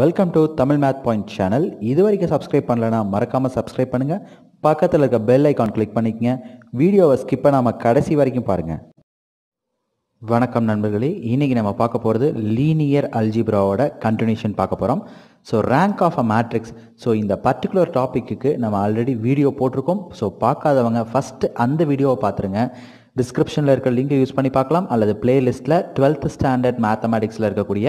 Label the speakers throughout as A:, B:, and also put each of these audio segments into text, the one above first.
A: Welcome to Tamil math point channel இது வரைக்கும் subscribe பண்ணலன்னா மறக்காமல் சப்ஸ்கிரைப் பண்ணுங்கள் பக்கத்தில் இருக்க பெல் ஐக்கான் கிளிக் பண்ணிக்கங்க வீடியோவை ஸ்கிப் பண்ணாமல் கடைசி வரைக்கும் பாருங்கள் வணக்கம் நண்பர்களே இன்றைக்கி நம்ம பார்க்க போகிறது லீனியர் அல்ஜிப்ராவோட கண்டினியூஷன் பார்க்க போகிறோம் so rank of a matrix so இந்த பர்டிகுலர் டாப்பிக்கு நம்ம ஆல்ரெடி வீடியோ போட்டிருக்கோம் ஸோ பார்க்காதவங்க ஃபஸ்ட்டு அந்த வீடியோவை பார்த்துருங்க டிஸ்கிரிப்ஷனில் இருக்கிற லிங்கை யூஸ் பண்ணி பார்க்கலாம் அல்லது பிளேலிஸ்ட்டில் டுவெல்த் ஸ்டாண்டர்ட் மேத்தமேட்டிக்ஸில் இருக்கக்கூடிய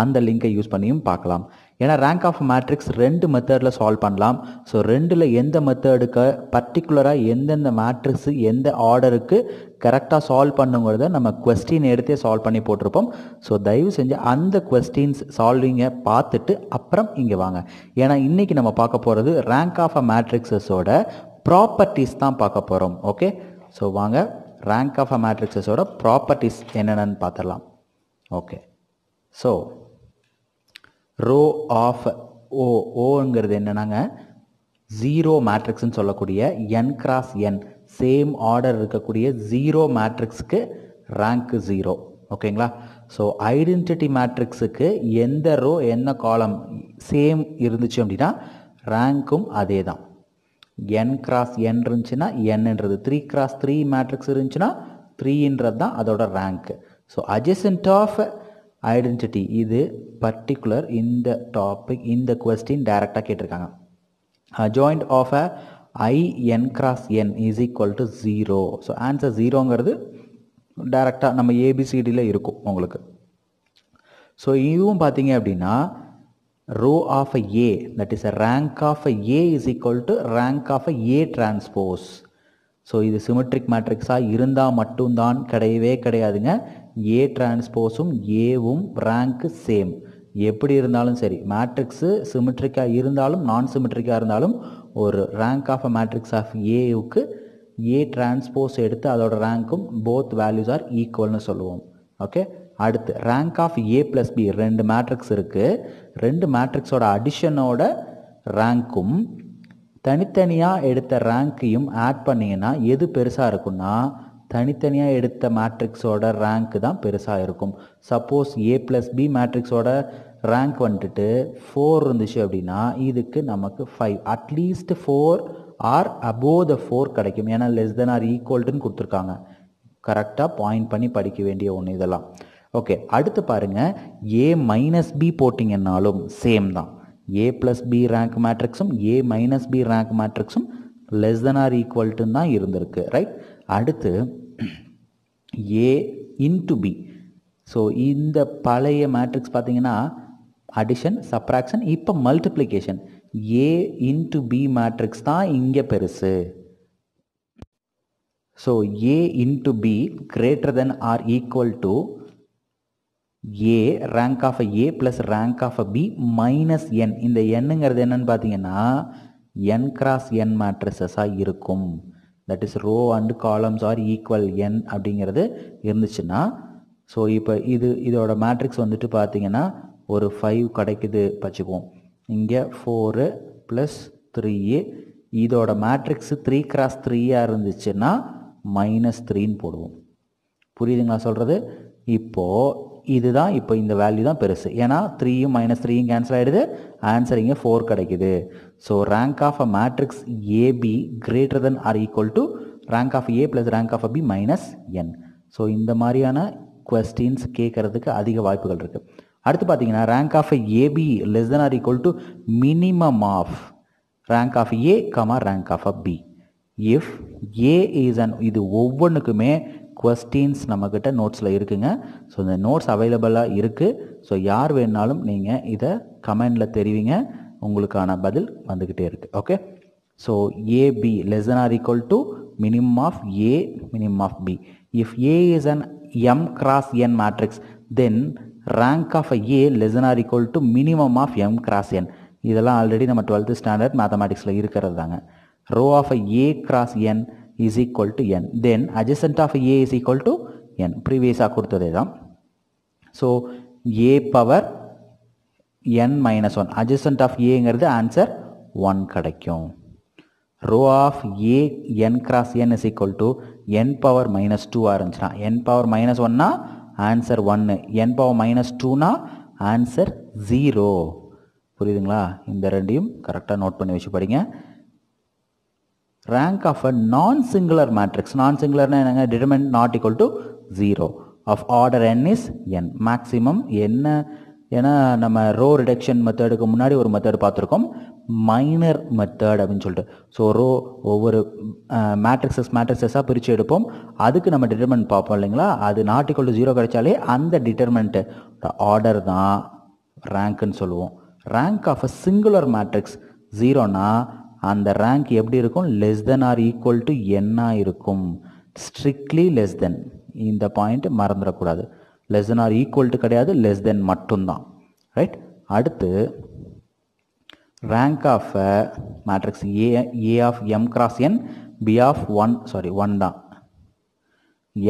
A: அந்த லிங்கை யூஸ் பண்ணியும் பார்க்கலாம் ஏன்னா ரேங்க் ஆஃப் மேட்ரிக்ஸ் ரெண்டு மெத்தடில் சால்வ் பண்ணலாம் ஸோ ரெண்டில் எந்த மெத்தடுக்கு பர்டிகுலராக எந்தெந்த மேட்ரிக்ஸு எந்த ஆர்டருக்கு கரெக்டாக சால்வ் பண்ணுங்கிறத நம்ம கொஸ்டின் எடுத்தே சால்வ் பண்ணி போட்டிருப்போம் ஸோ தயவு செஞ்சு அந்த கொஸ்டின்ஸ் சால்விங்கை பார்த்துட்டு அப்புறம் இங்கே வாங்க ஏன்னா இன்றைக்கி நம்ம பார்க்க போகிறது ரேங்க் ஆஃப் அ மேட்ரிக்ஸஸோட ப்ராப்பர்ட்டிஸ் தான் பார்க்க போகிறோம் ஓகே ஸோ வாங்க ரேங்க் ஆஃப் அ மேட்ரிக்ஸஸோட ப்ராப்பர்ட்டிஸ் என்னென்னு பார்த்துடலாம் okay so row of O ஓங்கிறது என்னென்னாங்க ஜீரோ மேட்ரிக்ஸ்ன்னு சொல்லக்கூடிய N cross N same order இருக்கக்கூடிய ஜீரோ மேட்ரிக்ஸ்க்கு ரேங்க்கு ஜீரோ ஓகேங்களா ஸோ ஐடென்டிட்டி மேட்ரிக்ஸுக்கு எந்த ரோ என்ன காலம் சேம் இருந்துச்சு அப்படின்னா ரேங்க்கும் அதே தான் என் கிராஸ் என் இருந்துச்சுன்னா என்ன்றது த்ரீ கிராஸ் த்ரீ மேட்ரிக்ஸ் இருந்துச்சுன்னா த்ரீன்றது தான் அதோட rank so adjacent of identity இது பர்டிகுலர் இந்த டாபிக் இந்த கொஸ்டின் டைரெக்டாக கேட்டிருக்காங்க adjoint of a I N cross N is equal to zero so answer ஜீரோங்கிறது டைரெக்டாக நம்ம ஏபிசிடியில் இருக்கும் உங்களுக்கு ஸோ இதுவும் பார்த்தீங்க அப்படின்னா row of a A that is a rank of a A is equal to rank of a A transpose. So இது சிமெட்ரிக் மேட்ரிக்ஸாக இருந்தால் மட்டும்தான் கிடையவே கிடையாதுங்க ஏ டிரான்ஸ்போஸும் ஏவும் ரேங்க்கு சேம் எப்படி இருந்தாலும் சரி மேட்ரிக்ஸு சிமெட்ரிக்காக இருந்தாலும் நான் சிமெட்ரிக்காக இருந்தாலும் ஒரு rank of a matrix of ஏவுக்கு ஏ டிரான்ஸ்போஸ் எடுத்து அதோட ரேங்க்கும் போத் வேல்யூஸ் ஆர் ஈக்குவல்னு சொல்லுவோம் ஓகே அடுத்து rank of A plus B ரெண்டு மேட்ரிக்ஸ் இருக்குது ரெண்டு மேட்ரிக்ஸோட அடிஷனோட ரேங்க்கும் தனித்தனியாக எடுத்த ரேங்க்கையும் ஆட் பண்ணிங்கன்னா எது பெருசாக இருக்குன்னா தனித்தனியாக எடுத்த மேட்ரிக்ஸோட ரேங்க்கு தான் பெருசாக இருக்கும் சப்போஸ் ஏ ப்ளஸ் பி மேட்ரிக்ஸோட ரேங்க் வந்துட்டு ஃபோர் இருந்துச்சு அப்படின்னா இதுக்கு நமக்கு five at least four or above the four கிடைக்கும் ஏன்னா லெஸ் தென் ஆர் ஈக்குவல்டுன்னு கொடுத்துருக்காங்க கரெக்டாக பாயிண்ட் பண்ணி படிக்க வேண்டிய ஒன்று இதெல்லாம் ஓகே அடுத்து பாருங்கள் ஏ மைனஸ் பி போட்டிங்கன்னாலும் சேம் தான் ஏ ப்ளஸ் பி ரேங்க் மேட்ரிக்ஸும் ஏ மைனஸ் பி ரேங்க் மேட்ரிக்ஸும் லெஸ் தென் ஆர் ஈக்குவல்ட்டுன்னு தான் இருந்திருக்கு ரைட் அடுத்து ஏ இன்டு பி ஸோ இந்த பழைய மேட்ரிக்ஸ் பார்த்தீங்கன்னா அடிஷன் சப்ராக்ஷன் இப்போ multiplication A into B matrix தான் இங்கே பெருசு so A into B greater than or equal to A rank of A plus rank of B minus N இந்த என்னுங்கிறது என்னன்னு பார்த்தீங்கன்னா என் கிராஸ் என் மேட்ரிசஸாக இருக்கும் that is row and columns are equal N அப்படிங்கிறது இருந்துச்சுன்னா ஸோ இப்போ இது இதோட மேட்ரிக்ஸ் வந்துட்டு பார்த்தீங்கன்னா ஒரு ஃபைவ் கிடைக்குது வச்சுக்குவோம் இங்கே ஃபோரு ப்ளஸ் த்ரீ இதோட மேட்ரிக்ஸு த்ரீ கிராஸ் த்ரீயாக இருந்துச்சுன்னா மைனஸ் த்ரீன்னு போடுவோம் புரியுதுங்களா சொல்கிறது இப்போது இதுதான் இப்போ இந்த வேல்யூ தான் பெருசு ஏன்னா த்ரீயும் மைனஸ் த்ரீயும் கேன்சல் ஆகிடுது ஆன்சர் இங்கே ஃபோர் கிடைக்குது so rank of a matrix AB greater than or equal to rank of A plus rank of B minus N so இந்த மாதிரியான கொஸ்டின்ஸ் கேட்குறதுக்கு அதிக வாய்ப்புகள் இருக்குது அடுத்து பார்த்தீங்கன்னா rank of AB less than or equal to minimum of rank of A comma rank of B if A is an இது ஒவ்வொன்றுக்குமே கொஸ்டின்ஸ் நம்மக்கிட்ட நோட்ஸில் இருக்குங்க ஸோ இந்த நோட்ஸ் அவைலபிளாக இருக்குது ஸோ யார் வேணுனாலும் நீங்கள் இதை கமெண்டில் தெரிவிங்க உங்களுக்கான பதில் வந்துக்கிட்டே இருக்குது okay so AB less or equal to minimum of A minimum of B if A is an M cross N matrix then rank of a A less or equal to minimum of M cross N இதெல்லாம் already நம்ம twelfth standard மேத்தமேட்டிக்ஸில் இருக்கிறது தாங்க row of a A cross N is to N then Then of of A is equal to N. கொடுத்ததே தான் so A power n minus one adjoint of ஏங்கிறது answer one கிடைக்கும் row of A N cross N is equal to N power minus டூவாக இருந்துச்சுன்னா N power minus ஒன்னா answer ஒன்று N power minus டூனா answer zero புரியுதுங்களா இந்த ரெண்டையும் கரெக்டாக நோட் பண்ணி வச்சு படிங்க ரேங்க் ஆஃப் அ நான் singular மேட்ரிக்ஸ் நான் சிங்குலர்னா என்னங்க determinant not equal to 0 of order n is n. maximum என்ன ஏன்னா நம்ம ரோ ரிடக்ஷன் மெத்தடுக்கு முன்னாடி ஒரு மெத்தட் பார்த்துருக்கோம் மைனர் மெத்தட் அப்படின்னு சொல்லிட்டு ஸோ ரோ ஒவ்வொரு மேட்ரிக்ஸஸ் மேட்ரிக்ஸஸாக பிரித்து எடுப்போம் அதுக்கு நம்ம டிட்டர்மெண்ட் பார்ப்போம் இல்லைங்களா அது நாட்டிக்கொள் ஜீரோ கிடைச்சாலே அந்த டிட்டர்மெண்ட்டு ஆர்டர் தான் ரேங்க்குன்னு சொல்லுவோம் rank of a singular matrix ஜீரோனா அந்த ரேங்க் எப்படி இருக்கும் less than or equal to என்னாக இருக்கும் ஸ்ட்ரிக்ட்லி லெஸ் தென் இந்த பாயிண்ட் மறந்துடக்கூடாது less than or equal to கிடையாது லெஸ் தென் மட்டும்தான் ரைட் அடுத்து rank of matrix A A of M cross N B of one sorry one தான்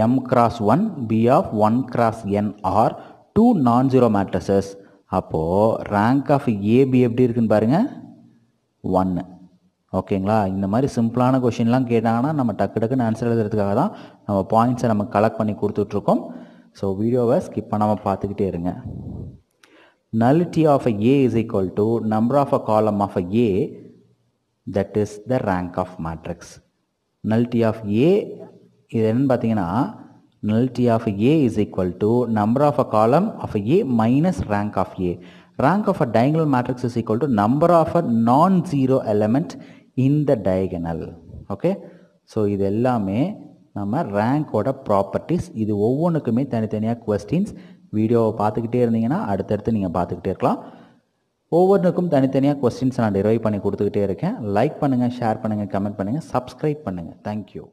A: M cross one B of one cross N are two non zero matrices அப்போது rank of AB எப்படி இருக்குன்னு பாருங்கள் ஒன்று ஓகேங்களா இந்த மாதிரி சிம்பிளான கொஷின்லாம் கேட்டாங்கன்னா நம்ம டக்கு டக்குன்னு ஆன்சர் எழுதுறதுக்காக தான் நம்ம பாயிண்ட்ஸை நம்ம கலெக்ட் பண்ணி கொடுத்துட்ருக்கோம் ஸோ வீடியோவை ஸ்கிப் பண்ணாமல் பார்த்துக்கிட்டே இருங்க nullity of a A is equal to number of a column of a A that is the rank of matrix nullity of A இது என்னன்னு பார்த்தீங்கன்னா nullity of A is equal to number of a column of A minus rank of A rank of a diagonal matrix is equal to number of a non zero element இந்த diagonal okay so இது எல்லாமே நம்ம ரேங்கோட properties இது ஒவ்வொன்றுக்குமே தனித்தனியாக questions வீடியோவை பார்த்துக்கிட்டே இருந்தீங்கன்னா அடுத்தடுத்து நீங்கள் பார்த்துக்கிட்டே இருக்கலாம் ஒவ்வொன்றுக்கும் தனித்தனியாக கொஸ்டின்ஸ் நான் டிரைவ் பண்ணி கொடுத்துக்கிட்டே இருக்கேன் லைக் பண்ணுங்கள் ஷேர் பண்ணுங்கள் கமெண்ட் பண்ணுங்கள் சப்ஸ்கிரைப் பண்ணுங்கள் தேங்க்யூ